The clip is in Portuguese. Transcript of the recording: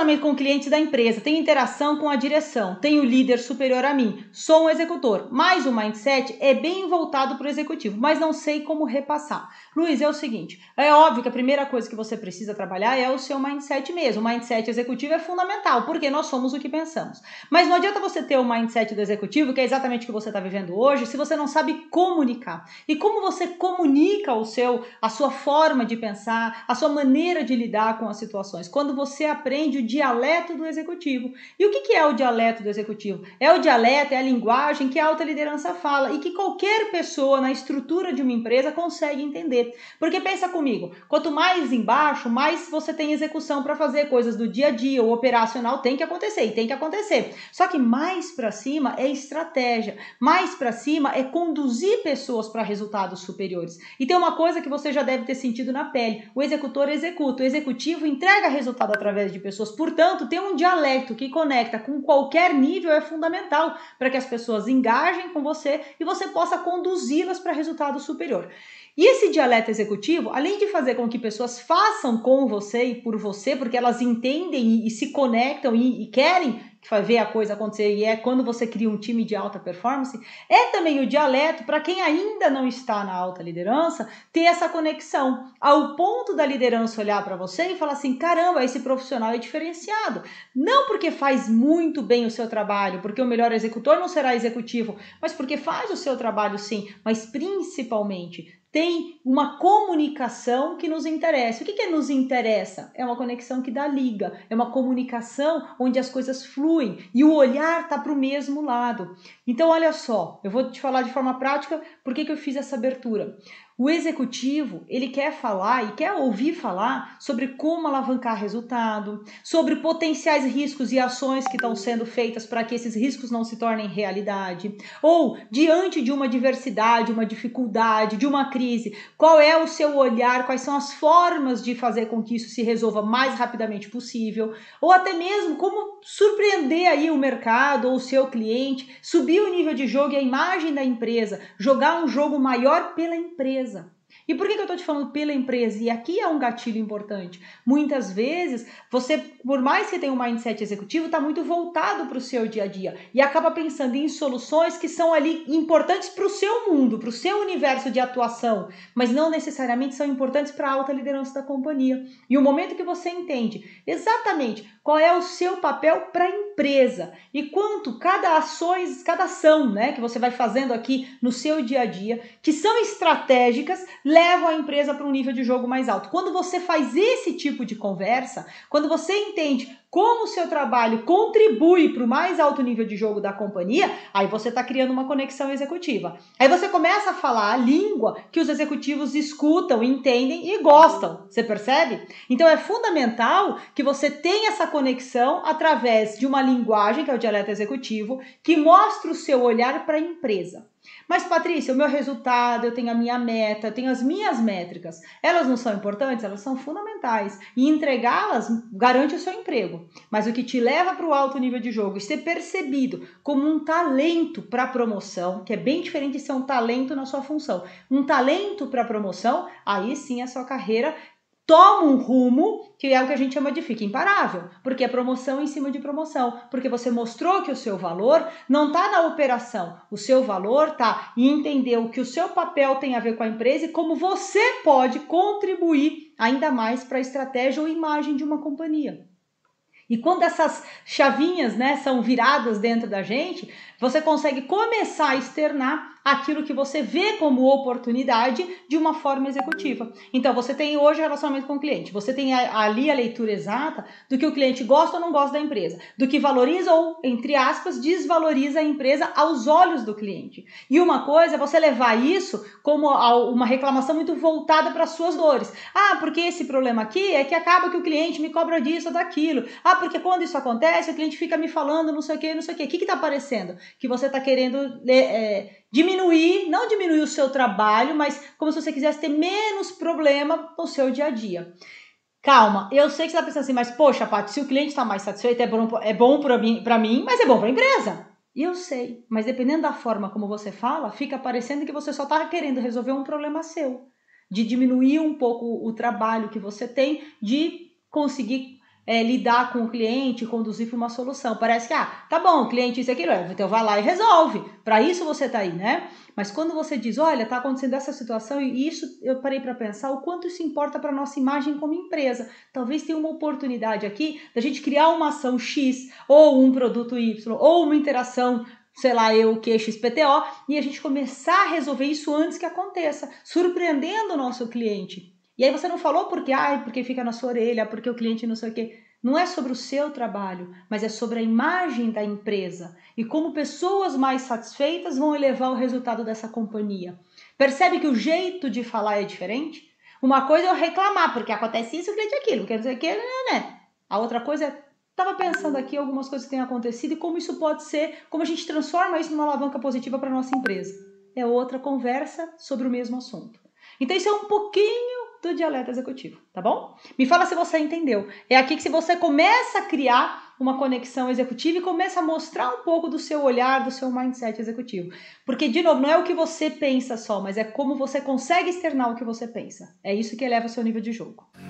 relacionamento com clientes da empresa, tenho interação com a direção, tenho líder superior a mim, sou um executor. Mas o mindset é bem voltado para o executivo, mas não sei como repassar. Luiz, é o seguinte: é óbvio que a primeira coisa que você precisa trabalhar é o seu mindset mesmo. O mindset executivo é fundamental, porque nós somos o que pensamos. Mas não adianta você ter o mindset do executivo, que é exatamente o que você está vivendo hoje, se você não sabe comunicar. E como você comunica o seu, a sua forma de pensar, a sua maneira de lidar com as situações? Quando você aprende o dialeto do executivo. E o que, que é o dialeto do executivo? É o dialeto, é a linguagem que a alta liderança fala e que qualquer pessoa na estrutura de uma empresa consegue entender. Porque pensa comigo, quanto mais embaixo, mais você tem execução para fazer coisas do dia a dia, o operacional tem que acontecer e tem que acontecer. Só que mais para cima é estratégia, mais para cima é conduzir pessoas para resultados superiores. E tem uma coisa que você já deve ter sentido na pele: o executor executa, o executivo entrega resultado através de pessoas Portanto, ter um dialeto que conecta com qualquer nível é fundamental para que as pessoas engajem com você e você possa conduzi-las para resultado superior. E esse dialeto executivo, além de fazer com que pessoas façam com você e por você, porque elas entendem e, se conectam e, e querem que ver a coisa acontecer e é quando você cria um time de alta performance, é também o dialeto para quem ainda não está na alta liderança ter essa conexão, ao ponto da liderança olhar para você e falar assim: caramba, esse profissional é diferenciado. Não porque faz muito bem o seu trabalho, porque o melhor executor não será executivo, mas porque faz o seu trabalho sim, mas principalmente tem uma comunicação que nos interessa. O que, que nos interessa? É uma conexão que dá liga, é uma comunicação onde as coisas fluem e o olhar está para o mesmo lado. Então, olha só, eu vou te falar de forma prática por que, que eu fiz essa abertura. O executivo, ele quer falar e quer ouvir falar sobre como alavancar resultado, sobre potenciais riscos e ações que estão sendo feitas para que esses riscos não se tornem realidade, ou diante de uma diversidade, uma dificuldade, de uma crise, qual é o seu olhar, quais são as formas de fazer com que isso se resolva mais rapidamente possível, ou até mesmo como surpreender aí o mercado ou o seu cliente, subir o nível de jogo e a imagem da empresa, jogar um jogo maior pela empresa empresa. E por que, que eu estou te falando pela empresa? E aqui é um gatilho importante. Muitas vezes, você, por mais que tenha um mindset executivo, está muito voltado para o seu dia a dia e acaba pensando em soluções que são ali importantes para o seu mundo, para o seu universo de atuação, mas não necessariamente são importantes para a alta liderança da companhia. E o momento que você entende exatamente qual é o seu papel para a empresa e quanto cada ações, cada ação, né, que você vai fazendo aqui no seu dia a dia, que são estratégicas, levam a empresa para um nível de jogo mais alto. Quando você faz esse tipo de conversa, quando você entende como o seu trabalho contribui para o mais alto nível de jogo da companhia, aí você está criando uma conexão executiva. Aí você começa a falar a língua que os executivos escutam, entendem e gostam. Você percebe? Então é fundamental que você tenha essa conexão através de uma linguagem, que é o dialeto executivo, que mostra o seu olhar para a empresa. Mas, Patrícia, o meu resultado, eu tenho a minha meta, eu tenho as minhas métricas. Elas não são importantes, elas são fundamentais. E entregá-las garante o seu emprego. Mas o que te leva para o alto nível de jogo e ser percebido como um talento para promoção, que é bem diferente de ser um talento na sua função, um talento para promoção, aí sim a sua carreira toma um rumo que é o que a gente chama de fica imparável, porque é promoção em cima de promoção, porque você mostrou que o seu valor não está na operação, o seu valor está em entender o que o seu papel tem a ver com a empresa e como você pode contribuir ainda mais para a estratégia ou imagem de uma companhia. E quando essas chavinhas né, são viradas dentro da gente, você consegue começar a externar aquilo que você vê como oportunidade de uma forma executiva. Então, você tem hoje relacionamento com o cliente, você tem ali a leitura exata do que o cliente gosta ou não gosta da empresa, do que valoriza ou, entre aspas, desvaloriza a empresa aos olhos do cliente. E uma coisa é você levar isso como uma reclamação muito voltada para as suas dores. Ah, porque esse problema aqui é que acaba que o cliente me cobra disso ou daquilo. Ah, porque quando isso acontece, o cliente fica me falando não sei o que, não sei o que. O que está aparecendo? Que você está querendo. Né, é, diminuir, não diminuir o seu trabalho, mas como se você quisesse ter menos problema no seu dia a dia. Calma, eu sei que você está pensando assim, mas poxa, Paty, se o cliente está mais satisfeito, é bom, é bom para mim, mim, mas é bom para a empresa. E eu sei, mas dependendo da forma como você fala, fica parecendo que você só está querendo resolver um problema seu, de diminuir um pouco o trabalho que você tem, de conseguir é, lidar com o cliente, conduzir para uma solução. Parece que, ah, tá bom, cliente, isso aqui, é, então vai lá e resolve. Para isso você tá aí, né? Mas quando você diz, olha, tá acontecendo essa situação e isso, eu parei para pensar o quanto isso importa para nossa imagem como empresa. Talvez tenha uma oportunidade aqui da gente criar uma ação X ou um produto Y ou uma interação sei lá, eu, que XPTO, e a gente começar a resolver isso antes que aconteça, surpreendendo o nosso cliente. E aí você não falou porque, ai, porque fica na sua orelha, porque o cliente não sei o quê. Não é sobre o seu trabalho, mas é sobre a imagem da empresa e como pessoas mais satisfeitas vão elevar o resultado dessa companhia. Percebe que o jeito de falar é diferente? Uma coisa é eu reclamar, porque acontece isso, o cliente é aquilo, Quer dizer que, né? A outra coisa é Estava pensando aqui algumas coisas que têm acontecido e como isso pode ser, como a gente transforma isso numa alavanca positiva para nossa empresa. É outra conversa sobre o mesmo assunto. Então, isso é um pouquinho do dialeto executivo, tá bom? Me fala se você entendeu. É aqui que se você começa a criar uma conexão executiva e começa a mostrar um pouco do seu olhar, do seu mindset executivo. Porque, de novo, não é o que você pensa só, mas é como você consegue externar o que você pensa. É isso que eleva o seu nível de jogo.